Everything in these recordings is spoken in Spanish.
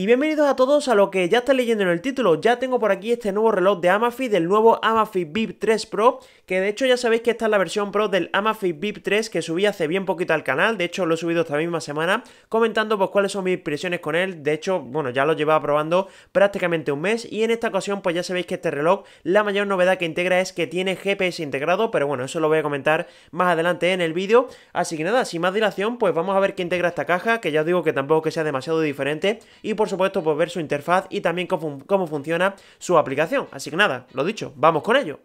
Y bienvenidos a todos a lo que ya está leyendo en el título. Ya tengo por aquí este nuevo reloj de Amazfit, del nuevo Amazfit VIP 3 Pro, que de hecho ya sabéis que esta es la versión Pro del Amazfit VIP 3 que subí hace bien poquito al canal, de hecho lo he subido esta misma semana, comentando pues cuáles son mis impresiones con él. De hecho, bueno, ya lo llevaba probando prácticamente un mes y en esta ocasión pues ya sabéis que este reloj, la mayor novedad que integra es que tiene GPS integrado, pero bueno, eso lo voy a comentar más adelante en el vídeo. Así que nada, sin más dilación, pues vamos a ver qué integra esta caja, que ya os digo que tampoco que sea demasiado diferente y por supuesto, por pues, ver su interfaz y también cómo, cómo funciona su aplicación. Así nada, lo dicho, vamos con ello.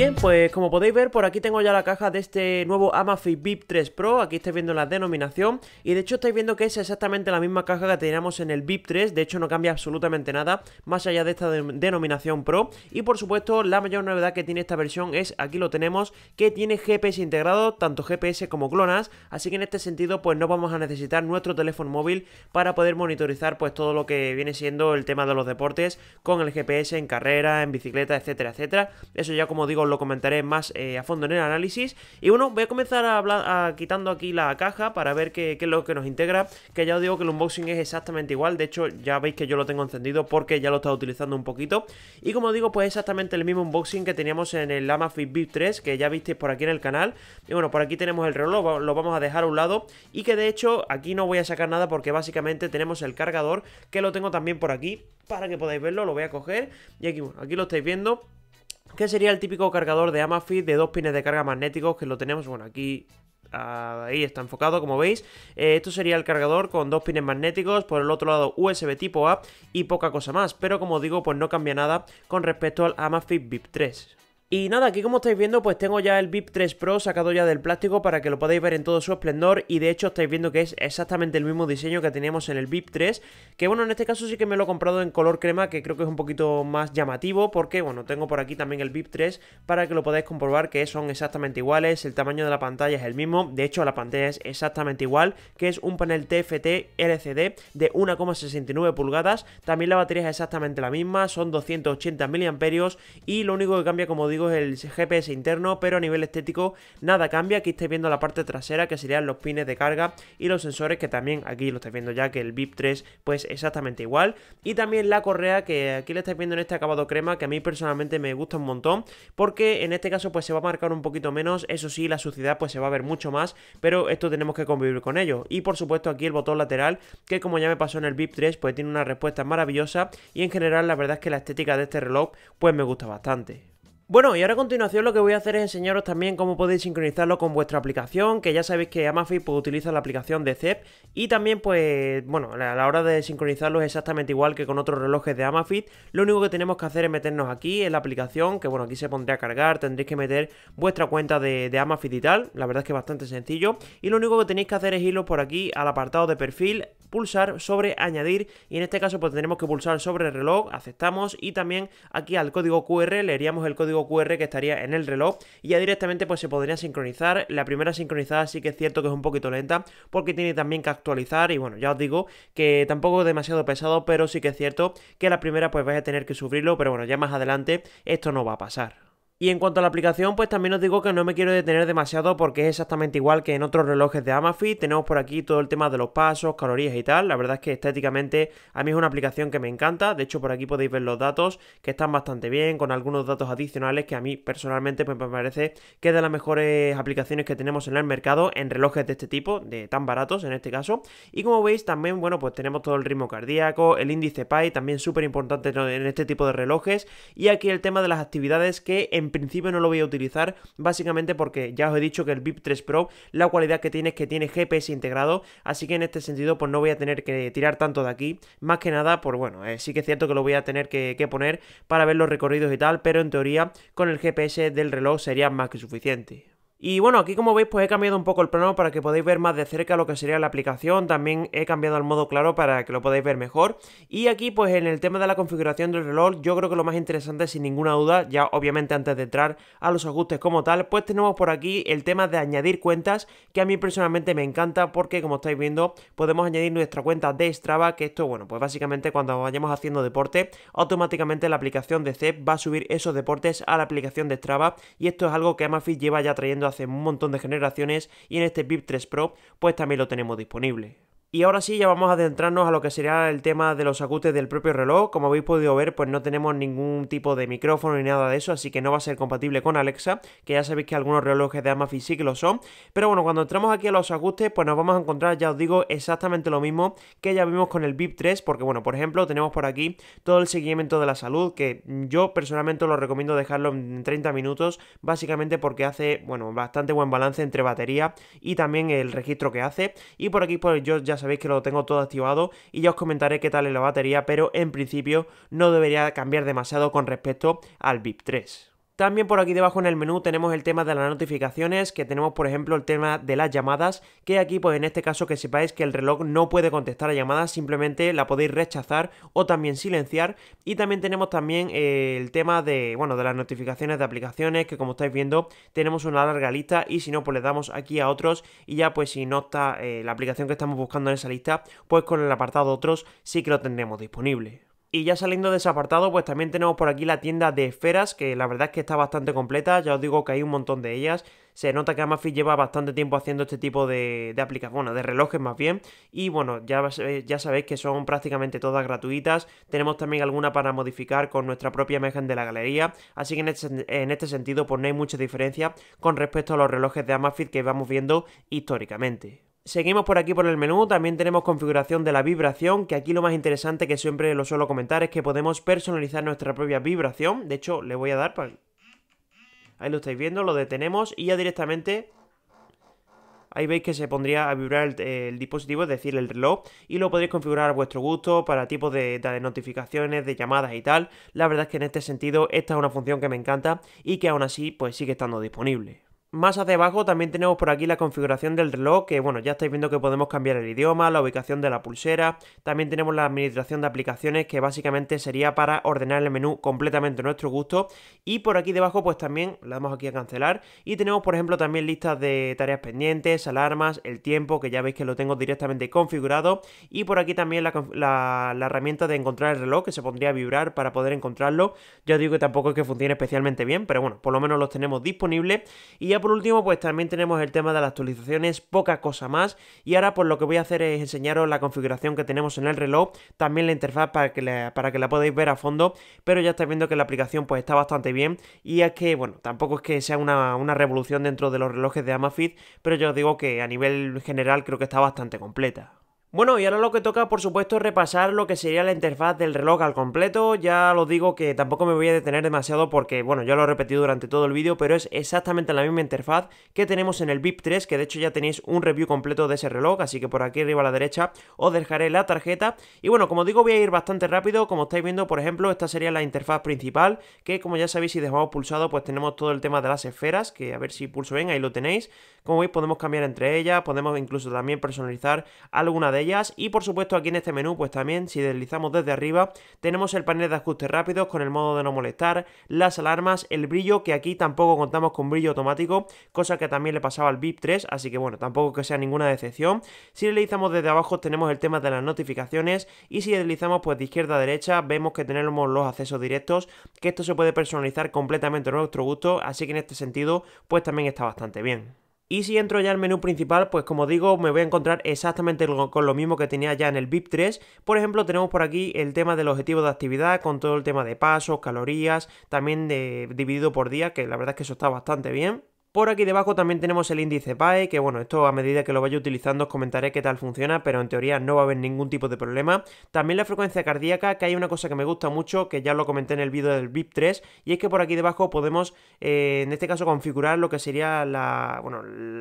Bien, pues como podéis ver, por aquí tengo ya la caja de este nuevo Amafit VIP 3 Pro, aquí estáis viendo la denominación, y de hecho estáis viendo que es exactamente la misma caja que teníamos en el VIP 3, de hecho no cambia absolutamente nada, más allá de esta denominación Pro, y por supuesto la mayor novedad que tiene esta versión es, aquí lo tenemos, que tiene GPS integrado, tanto GPS como clonas, así que en este sentido pues no vamos a necesitar nuestro teléfono móvil para poder monitorizar pues todo lo que viene siendo el tema de los deportes con el GPS en carrera, en bicicleta, etcétera, etcétera, eso ya como digo lo comentaré más eh, a fondo en el análisis. Y bueno, voy a comenzar a hablar, quitando aquí la caja para ver qué, es lo que nos integra. Que ya os digo que el unboxing es exactamente igual. De hecho, ya veis que yo lo tengo encendido porque ya lo estaba utilizando un poquito. Y como digo, pues exactamente el mismo unboxing que teníamos en el Amazfit Vip 3, que ya visteis por aquí en el canal. Y bueno, por aquí tenemos el reloj, lo vamos a dejar a un lado. Y que de hecho, aquí no voy a sacar nada porque básicamente tenemos el cargador, que lo tengo también por aquí, para que podáis verlo. Lo voy a coger. Y aquí, aquí lo estáis viendo que sería el típico cargador de Amafit de dos pines de carga magnéticos que lo tenemos, bueno, aquí ah, ahí está enfocado, como veis. Eh, esto sería el cargador con dos pines magnéticos, por el otro lado USB tipo A y poca cosa más. Pero como digo, pues no cambia nada con respecto al Amazfit VIP 3. Y nada, aquí como estáis viendo, pues tengo ya el VIP 3 Pro sacado ya del plástico para que lo podáis ver en todo su esplendor y de hecho estáis viendo que es exactamente el mismo diseño que teníamos en el VIP 3, que bueno, en este caso sí que me lo he comprado en color crema, que creo que es un poquito más llamativo porque bueno, tengo por aquí también el VIP 3 para que lo podáis comprobar que son exactamente iguales, el tamaño de la pantalla es el mismo, de hecho la pantalla es exactamente igual, que es un panel TFT LCD de 1,69 pulgadas, también la batería es exactamente la misma, son 280 mAh y lo único que cambia como digo es el GPS interno, pero a nivel estético nada cambia. Aquí estáis viendo la parte trasera, que serían los pines de carga y los sensores, que también aquí lo estáis viendo ya, que el VIP 3, pues exactamente igual. Y también la correa, que aquí la estáis viendo en este acabado crema, que a mí personalmente me gusta un montón, porque en este caso pues se va a marcar un poquito menos, eso sí, la suciedad pues se va a ver mucho más, pero esto tenemos que convivir con ello. Y por supuesto aquí el botón lateral, que como ya me pasó en el VIP 3, pues tiene una respuesta maravillosa y en general la verdad es que la estética de este reloj pues me gusta bastante. Bueno, y ahora a continuación lo que voy a hacer es enseñaros también cómo podéis sincronizarlo con vuestra aplicación, que ya sabéis que Amafit pues, utiliza la aplicación de CEP y también pues, bueno, a la hora de sincronizarlo es exactamente igual que con otros relojes de Amafit, lo único que tenemos que hacer es meternos aquí en la aplicación, que bueno, aquí se pondrá a cargar, tendréis que meter vuestra cuenta de, de Amafit y tal, la verdad es que es bastante sencillo, y lo único que tenéis que hacer es irlo por aquí al apartado de perfil, pulsar sobre añadir y en este caso pues tendremos que pulsar sobre el reloj, aceptamos y también aquí al código QR leeríamos el código QR que estaría en el reloj y ya directamente pues se podría sincronizar. La primera sincronizada sí que es cierto que es un poquito lenta porque tiene también que actualizar y bueno, ya os digo que tampoco es demasiado pesado, pero sí que es cierto que la primera pues vais a tener que sufrirlo, pero bueno, ya más adelante esto no va a pasar. Y en cuanto a la aplicación, pues también os digo que no me quiero detener demasiado porque es exactamente igual que en otros relojes de Amafit. Tenemos por aquí todo el tema de los pasos, calorías y tal. La verdad es que estéticamente a mí es una aplicación que me encanta. De hecho, por aquí podéis ver los datos que están bastante bien, con algunos datos adicionales que a mí personalmente pues, me parece que es de las mejores aplicaciones que tenemos en el mercado en relojes de este tipo, de tan baratos en este caso. Y como veis, también, bueno, pues tenemos todo el ritmo cardíaco, el índice PI, también súper importante en este tipo de relojes. Y aquí el tema de las actividades que en principio no lo voy a utilizar, básicamente porque ya os he dicho que el VIP 3 Pro, la cualidad que tiene es que tiene GPS integrado, así que en este sentido pues no voy a tener que tirar tanto de aquí, más que nada, pues bueno, eh, sí que es cierto que lo voy a tener que, que poner para ver los recorridos y tal, pero en teoría con el GPS del reloj sería más que suficiente. Y bueno, aquí como veis pues he cambiado un poco el plano para que podáis ver más de cerca lo que sería la aplicación, también he cambiado el modo claro para que lo podáis ver mejor. Y aquí pues en el tema de la configuración del reloj yo creo que lo más interesante sin ninguna duda, ya obviamente antes de entrar a los ajustes como tal, pues tenemos por aquí el tema de añadir cuentas que a mí personalmente me encanta porque como estáis viendo podemos añadir nuestra cuenta de Strava que esto bueno pues básicamente cuando vayamos haciendo deporte automáticamente la aplicación de CEP va a subir esos deportes a la aplicación de Strava y esto es algo que Amafit lleva ya trayendo hace un montón de generaciones y en este VIP 3 Pro pues también lo tenemos disponible. Y ahora sí, ya vamos a adentrarnos a lo que sería el tema de los ajustes del propio reloj. Como habéis podido ver, pues no tenemos ningún tipo de micrófono ni nada de eso, así que no va a ser compatible con Alexa, que ya sabéis que algunos relojes de Amazfit sí que lo son. Pero bueno, cuando entramos aquí a los ajustes, pues nos vamos a encontrar, ya os digo, exactamente lo mismo que ya vimos con el VIP 3, porque bueno, por ejemplo, tenemos por aquí todo el seguimiento de la salud, que yo personalmente lo recomiendo dejarlo en 30 minutos, básicamente porque hace, bueno, bastante buen balance entre batería y también el registro que hace. Y por aquí, pues yo ya sabéis que lo tengo todo activado y ya os comentaré qué tal es la batería, pero en principio no debería cambiar demasiado con respecto al VIP 3. También por aquí debajo en el menú tenemos el tema de las notificaciones, que tenemos por ejemplo el tema de las llamadas, que aquí pues en este caso que sepáis que el reloj no puede contestar a llamadas, simplemente la podéis rechazar o también silenciar. Y también tenemos también eh, el tema de, bueno, de las notificaciones de aplicaciones, que como estáis viendo tenemos una larga lista y si no pues le damos aquí a otros y ya pues si no está eh, la aplicación que estamos buscando en esa lista, pues con el apartado otros sí que lo tendremos disponible. Y ya saliendo de ese apartado, pues también tenemos por aquí la tienda de esferas, que la verdad es que está bastante completa, ya os digo que hay un montón de ellas. Se nota que Amazfit lleva bastante tiempo haciendo este tipo de, aplicaciones, bueno, de relojes más bien. Y bueno, ya, eh, ya sabéis que son prácticamente todas gratuitas. Tenemos también alguna para modificar con nuestra propia imagen de la galería. Así que en este, este sentido, pues no hay mucha diferencia con respecto a los relojes de Amazfit que vamos viendo históricamente. Seguimos por aquí por el menú, también tenemos configuración de la vibración, que aquí lo más interesante que siempre lo suelo comentar es que podemos personalizar nuestra propia vibración. De hecho, le voy a dar para... Ahí lo estáis viendo, lo detenemos y ya directamente... Ahí veis que se pondría a vibrar el, dispositivo, es decir, el reloj, y lo podéis configurar a vuestro gusto para tipos de, de notificaciones, de llamadas y tal. La verdad es que en este sentido esta es una función que me encanta y que aún así pues sigue estando disponible. Más hacia abajo también tenemos por aquí la configuración del reloj, que bueno, ya estáis viendo que podemos cambiar el idioma, la ubicación de la pulsera, también tenemos la administración de aplicaciones, que básicamente sería para ordenar el menú completamente a nuestro gusto, y por aquí debajo pues también le damos aquí a cancelar, y tenemos por ejemplo también listas de tareas pendientes, alarmas, el tiempo, que ya veis que lo tengo directamente configurado, y por aquí también la, herramienta de encontrar el reloj, que se pondría a vibrar para poder encontrarlo, ya digo que tampoco es que funcione especialmente bien, pero bueno, por lo menos los tenemos disponibles, y por último, pues también tenemos el tema de las actualizaciones, poca cosa más. Y ahora pues lo que voy a hacer es enseñaros la configuración que tenemos en el reloj, también la interfaz para que la, para que la podáis ver a fondo, pero ya estáis viendo que la aplicación pues está bastante bien y es que, bueno, tampoco es que sea una, una revolución dentro de los relojes de Amafit, pero yo os digo que a nivel general creo que está bastante completa. Bueno, y ahora lo que toca, por supuesto, es repasar lo que sería la interfaz del reloj al completo. Ya lo digo que tampoco me voy a detener demasiado porque, bueno, ya lo he repetido durante todo el vídeo, pero es exactamente la misma interfaz que tenemos en el VIP 3, que de hecho ya tenéis un review completo de ese reloj, así que por aquí arriba a la derecha os dejaré la tarjeta. Y bueno, como digo, voy a ir bastante rápido. Como estáis viendo, por ejemplo, esta sería la interfaz principal, que como ya sabéis, si dejamos pulsado, pues tenemos todo el tema de las esferas, que a ver si pulso bien, ahí lo tenéis. Como veis, podemos cambiar entre ellas, podemos incluso también personalizar alguna de y por supuesto aquí en este menú pues también si deslizamos desde arriba tenemos el panel de ajustes rápidos con el modo de no molestar, las alarmas, el brillo que aquí tampoco contamos con brillo automático, cosa que también le pasaba al VIP 3, así que bueno, tampoco que sea ninguna decepción. Si deslizamos desde abajo tenemos el tema de las notificaciones y si deslizamos pues de izquierda a derecha vemos que tenemos los accesos directos, que esto se puede personalizar completamente a nuestro gusto, así que en este sentido pues también está bastante bien. Y si entro ya al menú principal, pues como digo, me voy a encontrar exactamente con lo mismo que tenía ya en el VIP 3. Por ejemplo, tenemos por aquí el tema del objetivo de actividad, con todo el tema de pasos, calorías, también de, dividido por día, que la verdad es que eso está bastante bien. Por aquí debajo también tenemos el índice PAE, que bueno, esto a medida que lo vaya utilizando os comentaré qué tal funciona, pero en teoría no va a haber ningún tipo de problema. También la frecuencia cardíaca, que hay una cosa que me gusta mucho, que ya lo comenté en el vídeo del VIP3, y es que por aquí debajo podemos, eh, en este caso, configurar lo que sería la,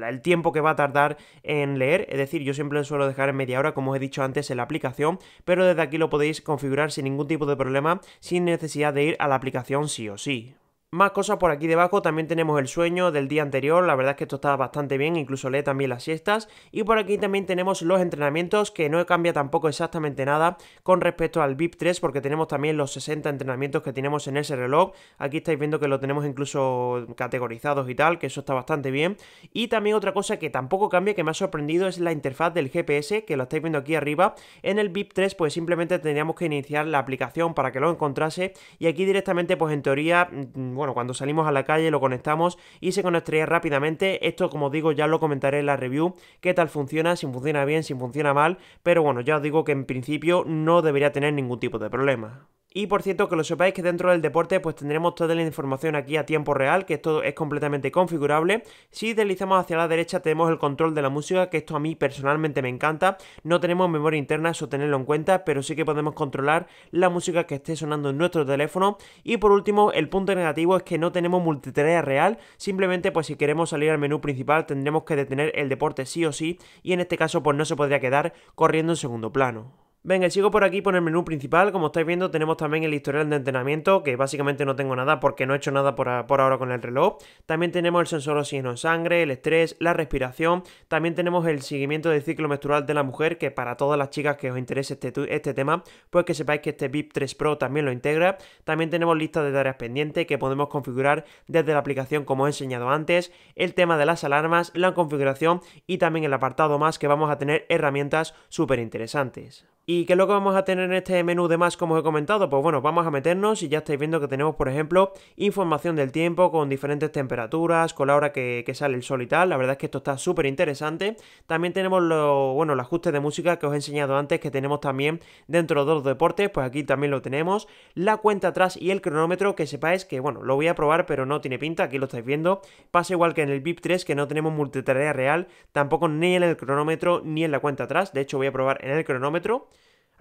el tiempo que va a tardar en leer, es decir, yo siempre suelo dejar en media hora, como os he dicho antes en la aplicación, pero desde aquí lo podéis configurar sin ningún tipo de problema, sin necesidad de ir a la aplicación sí o sí. Más cosas por aquí debajo, también tenemos el sueño del día anterior, la verdad es que esto está bastante bien, incluso lee también las siestas. Y por aquí también tenemos los entrenamientos, que no cambia tampoco exactamente nada con respecto al VIP 3, porque tenemos también los 60 entrenamientos que tenemos en ese reloj. Aquí estáis viendo que lo tenemos incluso categorizados y tal, que eso está bastante bien. Y también otra cosa que tampoco cambia, que me ha sorprendido, es la interfaz del GPS, que lo estáis viendo aquí arriba. En el VIP 3, pues simplemente tendríamos que iniciar la aplicación para que lo encontrase. Y aquí directamente, pues en teoría mm, bueno, cuando salimos a la calle lo conectamos y se conectaría rápidamente. Esto, como digo, ya lo comentaré en la review, qué tal funciona, si funciona bien, si funciona mal, pero bueno, ya os digo que en principio no debería tener ningún tipo de problema. Y por cierto, que lo sepáis que dentro del deporte pues tendremos toda la información aquí a tiempo real, que esto es completamente configurable. Si deslizamos hacia la derecha tenemos el control de la música, que esto a mí personalmente me encanta. No tenemos memoria interna, eso tenerlo en cuenta, pero sí que podemos controlar la música que esté sonando en nuestro teléfono. Y por último, el punto negativo es que no tenemos multitarea real, simplemente pues si queremos salir al menú principal tendremos que detener el deporte sí o sí, y en este caso pues no se podría quedar corriendo en segundo plano. Venga sigo por aquí por el menú principal, como estáis viendo tenemos también el historial de entrenamiento, que básicamente no tengo nada porque no he hecho nada por, ahora con el reloj. También tenemos el sensor oxígeno en sangre, el estrés, la respiración, también tenemos el seguimiento del ciclo menstrual de la mujer, que para todas las chicas que os interese este, este tema, pues que sepáis que este VIP 3 Pro también lo integra. También tenemos listas de tareas pendientes que podemos configurar desde la aplicación como he enseñado antes, el tema de las alarmas, la configuración y también el apartado más que vamos a tener herramientas súper interesantes. ¿Y qué es lo que vamos a tener en este menú de más, como os he comentado? Pues bueno, vamos a meternos y ya estáis viendo que tenemos, por ejemplo, información del tiempo con diferentes temperaturas, con la hora que, sale el sol y tal. La verdad es que esto está súper interesante. También tenemos lo, bueno, el ajuste de música que os he enseñado antes, que tenemos también dentro de los deportes, pues aquí también lo tenemos. La cuenta atrás y el cronómetro, que sepáis que, bueno, lo voy a probar, pero no tiene pinta, aquí lo estáis viendo. Pasa igual que en el VIP 3, que no tenemos multitarea real, tampoco ni en el cronómetro ni en la cuenta atrás. De hecho, voy a probar en el cronómetro.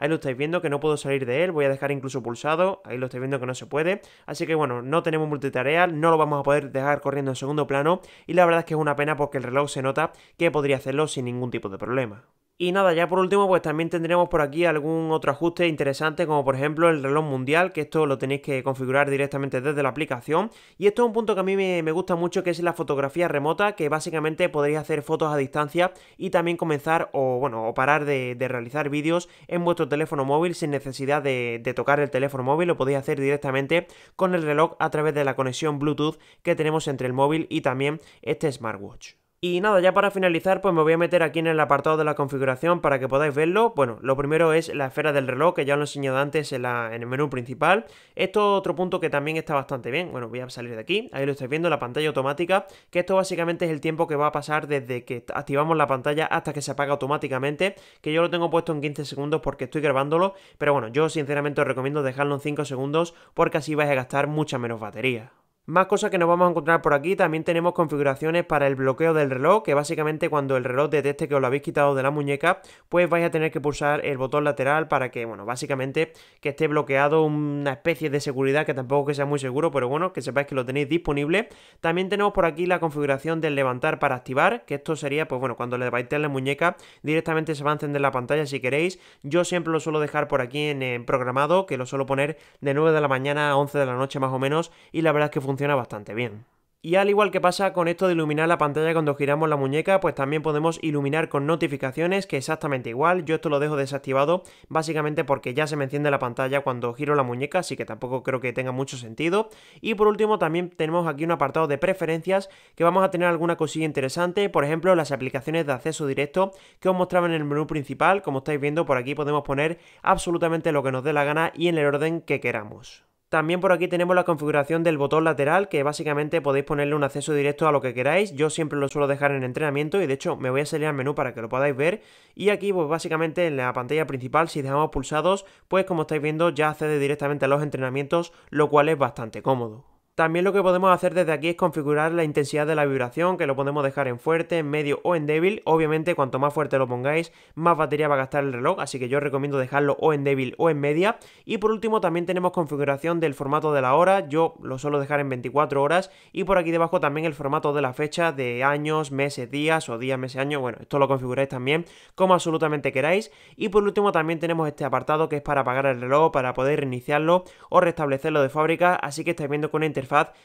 Ahí lo estáis viendo que no puedo salir de él, voy a dejar incluso pulsado, ahí lo estáis viendo que no se puede. Así que bueno, no tenemos multitarea, no lo vamos a poder dejar corriendo en segundo plano y la verdad es que es una pena porque el reloj se nota que podría hacerlo sin ningún tipo de problema. Y nada, ya por último, pues también tendremos por aquí algún otro ajuste interesante, como por ejemplo el reloj mundial, que esto lo tenéis que configurar directamente desde la aplicación. Y esto es un punto que a mí me, gusta mucho, que es la fotografía remota, que básicamente podréis hacer fotos a distancia y también comenzar o, bueno, o parar de, realizar vídeos en vuestro teléfono móvil sin necesidad de, de tocar el teléfono móvil, lo podéis hacer directamente con el reloj a través de la conexión Bluetooth que tenemos entre el móvil y también este smartwatch. Y nada, ya para finalizar, pues me voy a meter aquí en el apartado de la configuración para que podáis verlo. Bueno, lo primero es la esfera del reloj, que ya lo he enseñado antes en, la, en el menú principal. Esto otro punto que también está bastante bien. Bueno, voy a salir de aquí. Ahí lo estáis viendo, la pantalla automática, que esto básicamente es el tiempo que va a pasar desde que activamos la pantalla hasta que se apaga automáticamente, que yo lo tengo puesto en 15 segundos porque estoy grabándolo. Pero bueno, yo sinceramente os recomiendo dejarlo en 5 segundos porque así vais a gastar mucha menos batería. Más cosas que nos vamos a encontrar por aquí, también tenemos configuraciones para el bloqueo del reloj, que básicamente cuando el reloj detecte que os lo habéis quitado de la muñeca, pues vais a tener que pulsar el botón lateral para que, bueno, básicamente que esté bloqueado una especie de seguridad que tampoco que sea muy seguro, pero bueno, que sepáis que lo tenéis disponible. También tenemos por aquí la configuración del levantar para activar, que esto sería, pues bueno, cuando le levantéis la muñeca, directamente se va a encender la pantalla si queréis. Yo siempre lo suelo dejar por aquí en programado, que lo suelo poner de 9 de la mañana a 11 de la noche más o menos, y la verdad es que funciona funciona bastante bien. Y al igual que pasa con esto de iluminar la pantalla cuando giramos la muñeca, pues también podemos iluminar con notificaciones, que exactamente igual, yo esto lo dejo desactivado básicamente porque ya se me enciende la pantalla cuando giro la muñeca, así que tampoco creo que tenga mucho sentido. Y por último también tenemos aquí un apartado de preferencias, que vamos a tener alguna cosilla interesante, por ejemplo las aplicaciones de acceso directo que os mostraba en el menú principal, como estáis viendo por aquí podemos poner absolutamente lo que nos dé la gana y en el orden que queramos. También por aquí tenemos la configuración del botón lateral, que básicamente podéis ponerle un acceso directo a lo que queráis. Yo siempre lo suelo dejar en entrenamiento y de hecho me voy a salir al menú para que lo podáis ver. Y aquí pues básicamente en la pantalla principal, si dejamos pulsados, pues como estáis viendo ya accede directamente a los entrenamientos, lo cual es bastante cómodo. También lo que podemos hacer desde aquí es configurar la intensidad de la vibración, que lo podemos dejar en fuerte, en medio o en débil. Obviamente, cuanto más fuerte lo pongáis, más batería va a gastar el reloj, así que yo recomiendo dejarlo o en débil o en media. Y por último, también tenemos configuración del formato de la hora. Yo lo suelo dejar en 24 horas. Y por aquí debajo también el formato de la fecha de años, meses, días o días, meses, años. Bueno, esto lo configuráis también como absolutamente queráis. Y por último, también tenemos este apartado que es para apagar el reloj, para poder reiniciarlo o restablecerlo de fábrica. Así que estáis viendo con una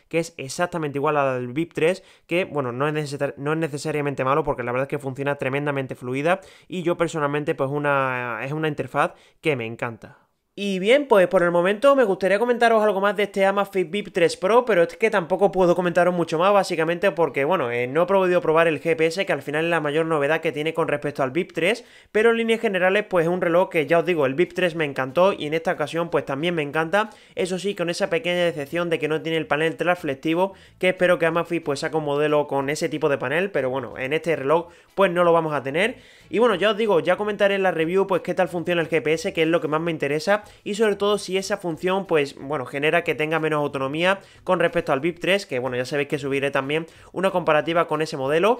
que es exactamente igual a la del VIP 3, que bueno, no es, no es necesariamente malo porque la verdad es que funciona tremendamente fluida y yo personalmente pues una, es una interfaz que me encanta. Y bien, pues por el momento me gustaría comentaros algo más de este Amazfit VIP 3 Pro, pero es que tampoco puedo comentaros mucho más, básicamente porque, bueno, eh, no he podido probar el GPS, que al final es la mayor novedad que tiene con respecto al VIP 3, pero en líneas generales, pues es un reloj que ya os digo, el VIP 3 me encantó y en esta ocasión, pues también me encanta. Eso sí, con esa pequeña decepción de que no tiene el panel trasflectivo que espero que Amazfit pues saque un modelo con ese tipo de panel, pero bueno, en este reloj, pues no lo vamos a tener. Y bueno, ya os digo, ya comentaré en la review, pues qué tal funciona el GPS, que es lo que más me interesa y sobre todo si esa función pues bueno genera que tenga menos autonomía con respecto al VIP 3 que bueno ya sabéis que subiré también una comparativa con ese modelo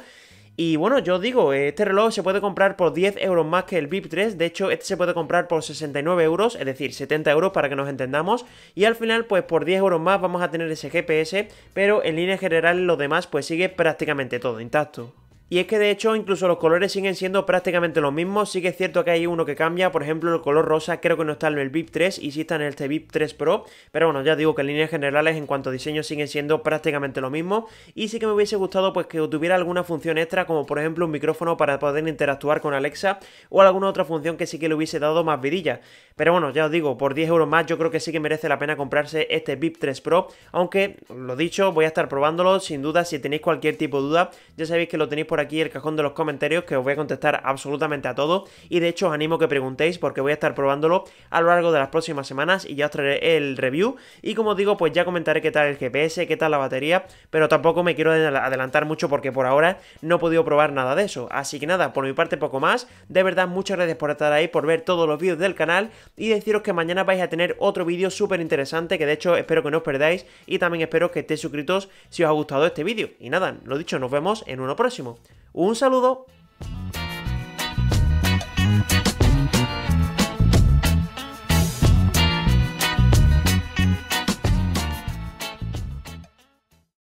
y bueno, yo digo, este reloj se puede comprar por 10 euros más que el VIP 3, de hecho este se puede comprar por 69 euros, es decir, 70 euros para que nos entendamos, y al final pues por 10 euros más vamos a tener ese GPS, pero en línea general lo demás pues sigue prácticamente todo intacto. Y es que de hecho incluso los colores siguen siendo prácticamente los mismos, sí que es cierto que hay uno que cambia, por ejemplo el color rosa creo que no está en el VIP 3 y sí está en este VIP 3 Pro, pero bueno, ya digo que en líneas generales en cuanto a diseño siguen siendo prácticamente lo mismo y sí que me hubiese gustado pues que tuviera alguna función extra como por ejemplo un micrófono para poder interactuar con Alexa o alguna otra función que sí que le hubiese dado más vidilla. Pero bueno, ya os digo, por 10 euros más yo creo que sí que merece la pena comprarse este VIP 3 Pro, aunque lo dicho, voy a estar probándolo, sin duda si tenéis cualquier tipo de duda, ya sabéis que lo tenéis por por aquí el cajón de los comentarios que os voy a contestar absolutamente a todo, y de hecho os animo que preguntéis porque voy a estar probándolo a lo largo de las próximas semanas y ya os traeré el review y como digo pues ya comentaré qué tal el GPS, qué tal la batería, pero tampoco me quiero adelantar mucho porque por ahora no he podido probar nada de eso, así que nada, por mi parte poco más, de verdad muchas gracias por estar ahí, por ver todos los vídeos del canal y deciros que mañana vais a tener otro vídeo súper interesante que de hecho espero que no os perdáis y también espero que estéis suscritos si os ha gustado este vídeo y nada, lo dicho, nos vemos en uno próximo. Un saludo.